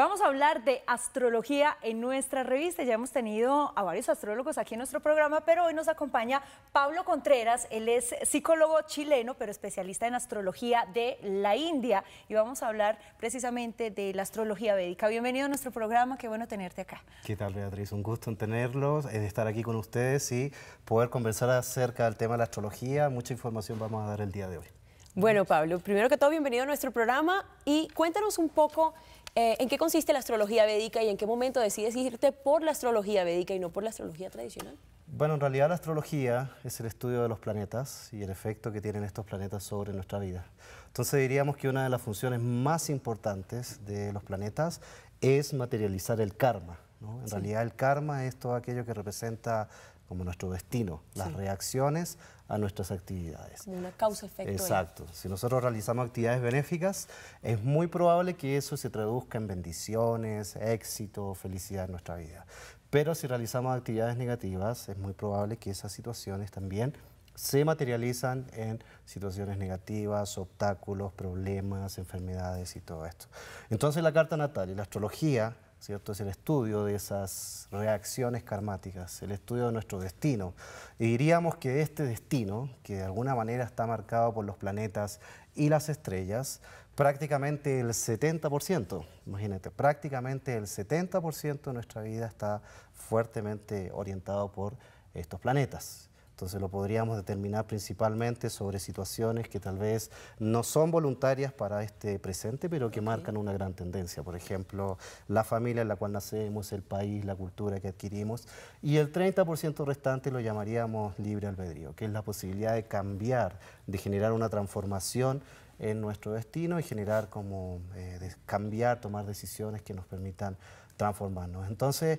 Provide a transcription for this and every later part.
Vamos a hablar de astrología en nuestra revista. Ya hemos tenido a varios astrólogos aquí en nuestro programa, pero hoy nos acompaña Pablo Contreras. Él es psicólogo chileno, pero especialista en astrología de la India. Y vamos a hablar precisamente de la astrología védica. Bienvenido a nuestro programa, qué bueno tenerte acá. ¿Qué tal, Beatriz? Un gusto en tenerlos, en estar aquí con ustedes y poder conversar acerca del tema de la astrología. Mucha información vamos a dar el día de hoy. Bueno, Pablo, primero que todo, bienvenido a nuestro programa y cuéntanos un poco eh, en qué consiste la astrología védica y en qué momento decides irte por la astrología védica y no por la astrología tradicional. Bueno, en realidad la astrología es el estudio de los planetas y el efecto que tienen estos planetas sobre nuestra vida. Entonces diríamos que una de las funciones más importantes de los planetas es materializar el karma. En realidad el karma es todo aquello que representa como nuestro destino, las reacciones a nuestras actividades. una causa-efecto. Exacto. Si nosotros realizamos actividades benéficas, es muy probable que eso se traduzca en bendiciones, éxito, felicidad en nuestra vida. Pero si realizamos actividades negativas, es muy probable que esas situaciones también se materializan en situaciones negativas, obstáculos, problemas, enfermedades y todo esto. Entonces la carta natal y la astrología ¿cierto? Es el estudio de esas reacciones karmáticas, el estudio de nuestro destino. Y diríamos que este destino, que de alguna manera está marcado por los planetas y las estrellas, prácticamente el 70%, imagínate, prácticamente el 70% de nuestra vida está fuertemente orientado por estos planetas. Entonces lo podríamos determinar principalmente sobre situaciones que tal vez no son voluntarias para este presente, pero que marcan una gran tendencia. Por ejemplo, la familia en la cual nacemos, el país, la cultura que adquirimos. Y el 30% restante lo llamaríamos libre albedrío, que es la posibilidad de cambiar, de generar una transformación en nuestro destino y generar como eh, cambiar, tomar decisiones que nos permitan transformarnos. Entonces,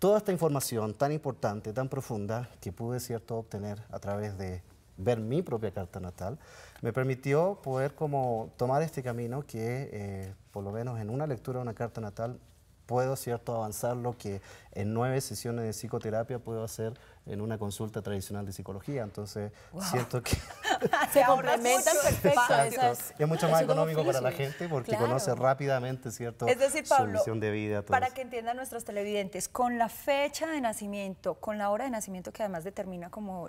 Toda esta información tan importante, tan profunda, que pude, cierto, obtener a través de ver mi propia carta natal, me permitió poder como tomar este camino que, eh, por lo menos en una lectura de una carta natal, puedo, cierto, avanzar lo que en nueve sesiones de psicoterapia puedo hacer en una consulta tradicional de psicología. Entonces, siento que... Se complementan es mucho más económico para la gente porque conoce rápidamente, ¿cierto? Es decir, de vida, para que entiendan nuestros televidentes, con la fecha de nacimiento, con la hora de nacimiento que además determina como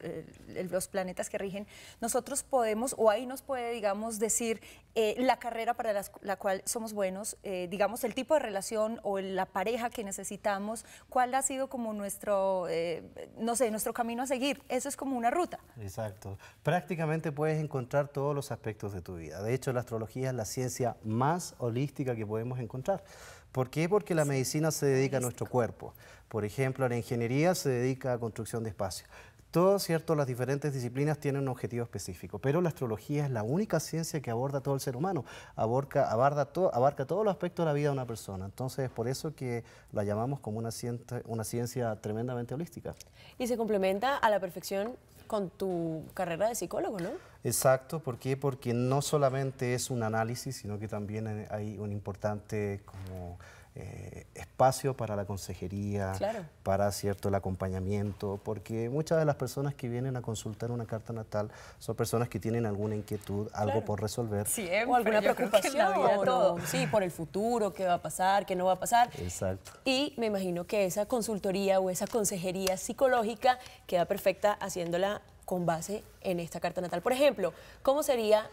los planetas que rigen, nosotros podemos, o ahí nos puede, digamos, decir eh, la carrera para la cual somos buenos, eh, digamos, el tipo de relación o la pareja que necesitamos, cuál ha sido como nuestro, eh, no sé, nuestro camino a seguir. Eso es como una ruta. Exacto. Prácticamente puedes encontrar todos los aspectos de tu vida. De hecho, la astrología es la ciencia más holística que podemos encontrar. ¿Por qué? Porque la medicina se dedica a nuestro cuerpo. Por ejemplo, la ingeniería se dedica a construcción de espacios. Todo, ¿cierto? Las diferentes disciplinas tienen un objetivo específico, pero la astrología es la única ciencia que aborda todo el ser humano, abarca, todo, abarca todos los aspectos de la vida de una persona. Entonces, es por eso que la llamamos como una ciencia, una ciencia tremendamente holística. Y se complementa a la perfección con tu carrera de psicólogo, ¿no? Exacto, ¿por qué? Porque no solamente es un análisis, sino que también hay un importante como espacio para la consejería, para cierto el acompañamiento, porque muchas de las personas que vienen a consultar una carta natal son personas que tienen alguna inquietud, algo por resolver. Sí, o alguna preocupación. sí, por el futuro, qué va a pasar, qué no va a pasar. Exacto. Y me imagino que esa consultoría o esa consejería psicológica queda perfecta haciéndola con base en esta carta natal. Por ejemplo, ¿cómo sería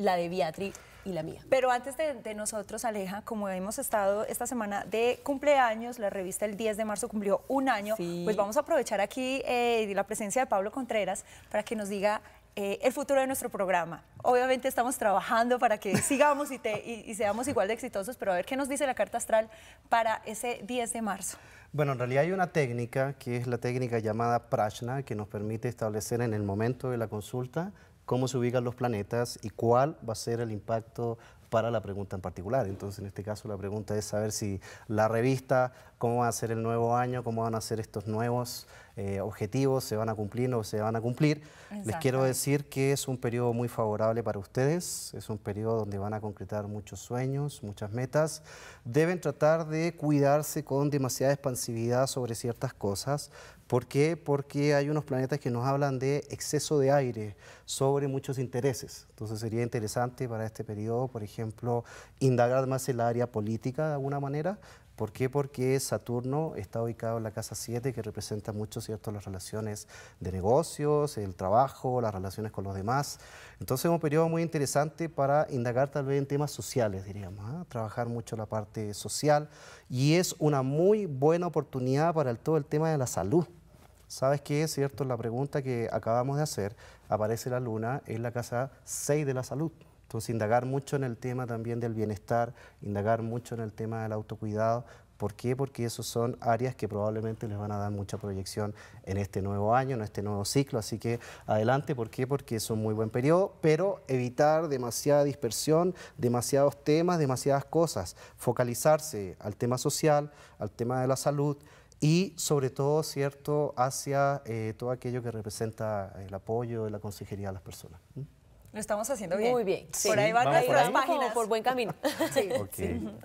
la de Beatriz y la mía. Pero antes de, nosotros, Aleja, como hemos estado esta semana de cumpleaños, la revista el 10 de marzo cumplió un año, pues vamos a aprovechar aquí eh, la presencia de Pablo Contreras para que nos diga eh, el futuro de nuestro programa. Obviamente estamos trabajando para que sigamos y, y, seamos igual de exitosos, pero a ver qué nos dice la carta astral para ese 10 de marzo. Bueno, en realidad hay una técnica que es la técnica llamada prashna que nos permite establecer en el momento de la consulta cómo se ubican los planetas y cuál va a ser el impacto para la pregunta en particular. Entonces, en este caso, la pregunta es saber si la revista, cómo va a ser el nuevo año, cómo van a ser estos nuevos eh, objetivos, se van a cumplir o no se van a cumplir. Les quiero decir que es un periodo muy favorable para ustedes, es un periodo donde van a concretar muchos sueños, muchas metas. Deben tratar de cuidarse con demasiada expansividad sobre ciertas cosas, ¿Por qué? Porque hay unos planetas que nos hablan de exceso de aire sobre muchos intereses. Entonces sería interesante para este periodo, por ejemplo, indagar más el área política de alguna manera. ¿Por qué? Porque Saturno está ubicado en la casa 7, que representa mucho, ¿cierto?, las relaciones de negocios, el trabajo, las relaciones con los demás. Entonces es un periodo muy interesante para indagar tal vez en temas sociales, diríamos, ¿ah? trabajar mucho la parte social y es una muy buena oportunidad para el, todo el tema de la salud. ¿Sabes qué? Es cierto, la pregunta que acabamos de hacer, aparece la luna en la casa 6 de la salud. Entonces, indagar mucho en el tema también del bienestar, indagar mucho en el tema del autocuidado. ¿Por qué? Porque esos son áreas que probablemente les van a dar mucha proyección en este nuevo año, en este nuevo ciclo. Así que adelante, ¿por qué? Porque es un muy buen periodo, pero evitar demasiada dispersión, demasiados temas, demasiadas cosas. Focalizarse al tema social, al tema de la salud, y sobre todo, ¿cierto?, hacia eh, todo aquello que representa el apoyo de la consejería a las personas. ¿Mm? Lo estamos haciendo bien. Muy bien. Por ahí van las páginas. Por buen camino. sí. Okay,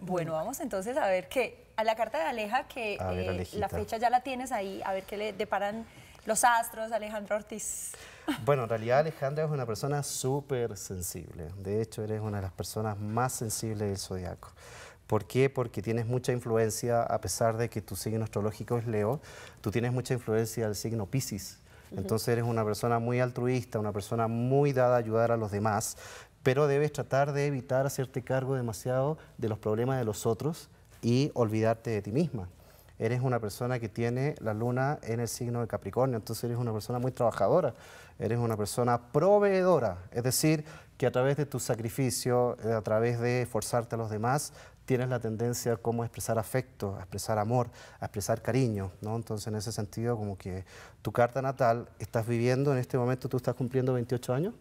Bueno, vamos entonces a ver qué. a la carta de Aleja, que eh, la fecha ya la tienes ahí, a ver qué le deparan los astros, Alejandro Ortiz. Bueno, en realidad Alejandra es una persona súper sensible. De hecho, eres una de las personas más sensibles del zodiaco. ¿Por qué? Porque tienes mucha influencia, a pesar de que tu signo astrológico es Leo, tú tienes mucha influencia del signo Pisces. Entonces eres una persona muy altruista, una persona muy dada a ayudar a los demás, pero debes tratar de evitar hacerte cargo demasiado de los problemas de los otros y olvidarte de ti misma. Eres una persona que tiene la luna en el signo de Capricornio, entonces eres una persona muy trabajadora, eres una persona proveedora, es decir, que a través de tu sacrificio, eh, a través de esforzarte a los demás, tienes la tendencia a expresar afecto, a expresar amor, a expresar cariño, ¿no? Entonces, en ese sentido, como que tu carta natal, estás viviendo en este momento, tú estás cumpliendo 28 años.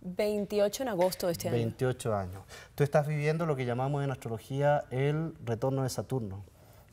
28 en agosto de este año. 28 años. Tú estás viviendo lo que llamamos en astrología el retorno de Saturno.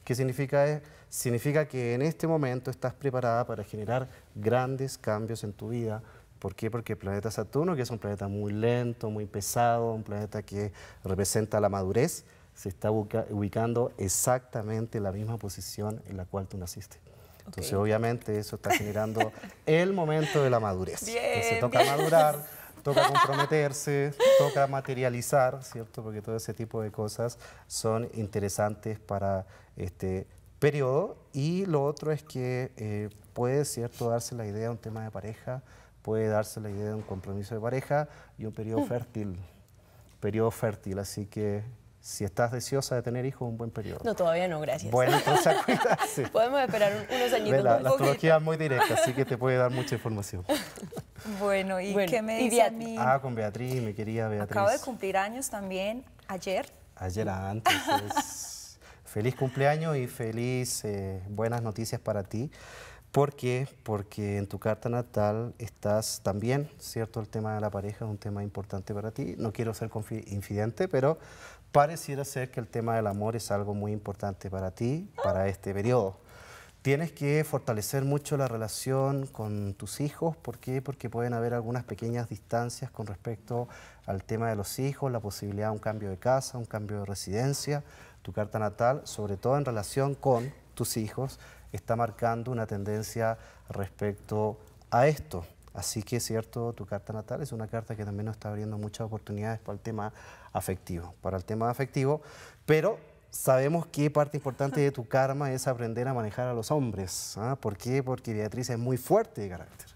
¿Qué significa? eso? significa que en este momento estás preparada para generar grandes cambios en tu vida, ¿Por qué? Porque el planeta Saturno, que es un planeta muy lento, muy pesado, un planeta que representa la madurez, se está ubicando exactamente en la misma posición en la cual tú naciste. Entonces, obviamente, eso está generando el momento de la madurez. Se toca madurar, toca comprometerse, toca materializar, ¿cierto? Porque todo ese tipo de cosas son interesantes para este periodo. Y lo otro es que eh, puede, ¿cierto?, darse la idea de un tema de pareja, puede darse la idea de un compromiso de pareja y un periodo mm. fértil. Periodo fértil, así que si estás deseosa de tener hijos, un buen periodo. No, todavía no, gracias. Bueno, entonces a Podemos esperar unos añitos. La, la astrología es muy directa, así que te puede dar mucha información. Bueno, ¿y qué me dice a mí? Ah, con Beatriz, mi querida Beatriz. Acabo de cumplir años también, ayer. Ayer antes. feliz cumpleaños y feliz eh, buenas noticias para ti. ¿Por qué? Porque en tu carta natal estás también, ¿cierto? El tema de la pareja es un tema importante para ti. No quiero ser infidente, pero pareciera ser que el tema del amor es algo muy importante para ti, para este periodo. Tienes que fortalecer mucho la relación con tus hijos. ¿Por qué? Porque pueden haber algunas pequeñas distancias con respecto al tema de los hijos, la posibilidad de un cambio de casa, un cambio de residencia, tu carta natal, sobre todo en relación con tus hijos, está marcando una tendencia respecto a esto. Así que es cierto, tu carta natal es una carta que también nos está abriendo muchas oportunidades para el tema afectivo, para el tema afectivo, pero sabemos que parte importante de tu karma es aprender a manejar a los hombres. ¿ah? ¿Por qué? Porque Beatriz es muy fuerte de carácter.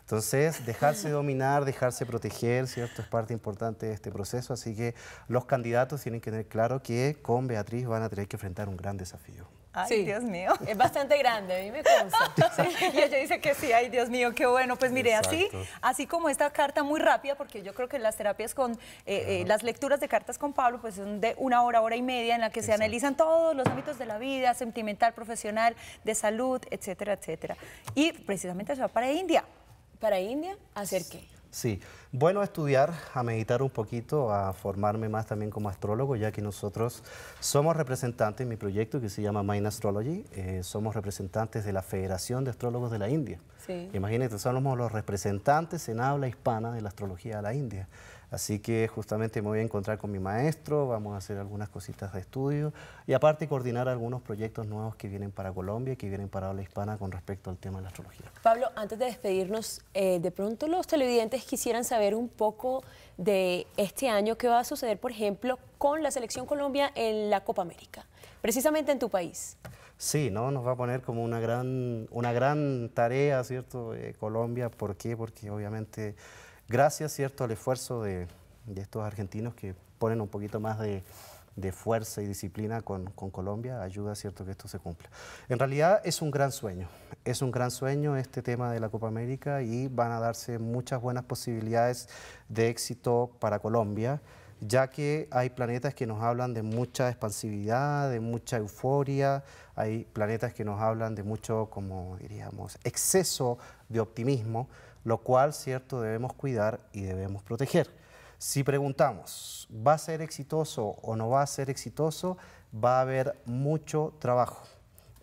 Entonces, dejarse dominar, dejarse proteger, ¿cierto? Es parte importante de este proceso, así que los candidatos tienen que tener claro que con Beatriz van a tener que enfrentar un gran desafío. Ay, Dios mío. Es bastante grande, a mí me Y ella dice que sí, ay, Dios mío, qué bueno. Pues mire, así, así como esta carta muy rápida, porque yo creo que las terapias con, eh, eh, las lecturas de cartas con Pablo, pues son de una hora, hora y media, en la que se analizan todos los ámbitos de la vida, sentimental, profesional, de salud, etcétera, etcétera. Y precisamente se va para India. ¿Para India? ¿Hacer qué? Sí, bueno, estudiar, a meditar un poquito, a formarme más también como astrólogo, ya que nosotros somos representantes en mi proyecto que se llama Mind Astrology, eh, somos representantes de la Federación de Astrólogos de la India. Sí. Imagínate, somos los representantes en habla hispana de la astrología de la India. Así que justamente me voy a encontrar con mi maestro, vamos a hacer algunas cositas de estudio y aparte coordinar algunos proyectos nuevos que vienen para Colombia, que vienen para habla hispana con respecto al tema de la astrología. Pablo, antes de despedirnos, eh, de pronto los televidentes quisieran saber un poco de este año, qué va a suceder, por ejemplo, con la selección Colombia en la Copa América, precisamente en tu país. Sí, ¿no? nos va a poner como una gran, una gran tarea, ¿cierto? Eh, Colombia, ¿por qué? Porque obviamente gracias, ¿cierto?, al esfuerzo de, estos argentinos que ponen un poquito más de, fuerza y disciplina con, con, Colombia ayuda cierto que esto se cumpla. En realidad es un gran sueño, es un gran sueño este tema de la Copa América y van a darse muchas buenas posibilidades de éxito para Colombia, ya que hay planetas que nos hablan de mucha expansividad, de mucha euforia, hay planetas que nos hablan de mucho, como diríamos, exceso de optimismo lo cual, cierto, debemos cuidar y debemos proteger. Si preguntamos, ¿va a ser exitoso o no va a ser exitoso? Va a haber mucho trabajo,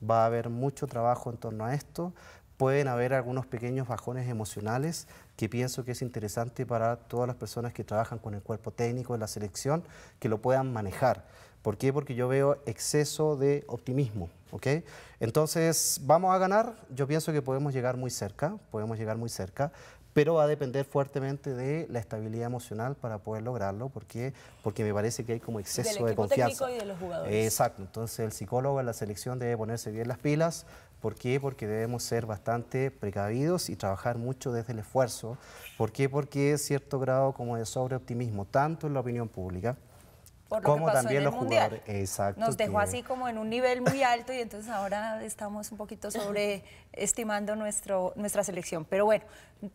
va a haber mucho trabajo en torno a esto. Pueden haber algunos pequeños bajones emocionales que pienso que es interesante para todas las personas que trabajan con el cuerpo técnico de la selección, que lo puedan manejar ¿Por qué? Porque yo veo exceso de optimismo. ¿ok? Entonces, ¿vamos a ganar? Yo pienso que podemos llegar muy cerca, podemos llegar muy cerca, pero va a depender fuertemente de la estabilidad emocional para poder lograrlo, porque, porque me parece que hay como exceso del de confianza. Y de los jugadores. exacto, entonces el psicólogo en la selección debe ponerse bien las pilas. ¿Por qué? Porque debemos ser bastante precavidos y trabajar mucho desde el esfuerzo. ¿Por qué? Porque es cierto grado como de sobreoptimismo, tanto en la opinión pública, por lo como también los mundial. Nos dejó así como en un nivel muy alto y entonces ahora estamos un poquito sobreestimando nuestro, nuestra selección. Pero bueno,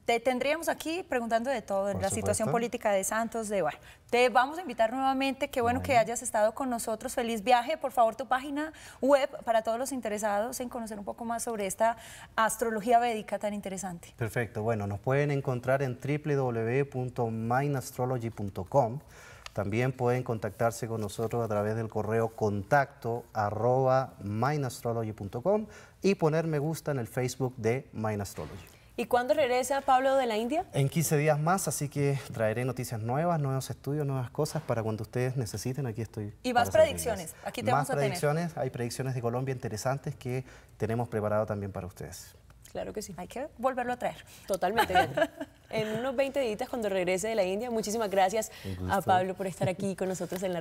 te tendríamos aquí preguntando de todo, en la situación política de Santos, de bueno, Te vamos a invitar nuevamente, qué bueno, que hayas estado con nosotros, feliz viaje, por favor tu página web para todos los interesados en conocer un poco más sobre esta astrología védica tan interesante. Perfecto, bueno, nos pueden encontrar en www.mindastrology.com también pueden contactarse con nosotros a través del correo contacto arroba y poner me gusta en el Facebook de Astrology. ¿Y cuándo regresa Pablo de la India? En 15 días más, así que traeré noticias nuevas, nuevos estudios, nuevas cosas para cuando ustedes necesiten. Aquí estoy. Y más predicciones. Aquí te vamos a predicciones. Hay predicciones de Colombia interesantes que tenemos preparado también para ustedes. Claro que sí. Hay que volverlo a traer. Totalmente. en unos 20 días cuando regrese de la India. Muchísimas gracias a Pablo por estar aquí con nosotros en la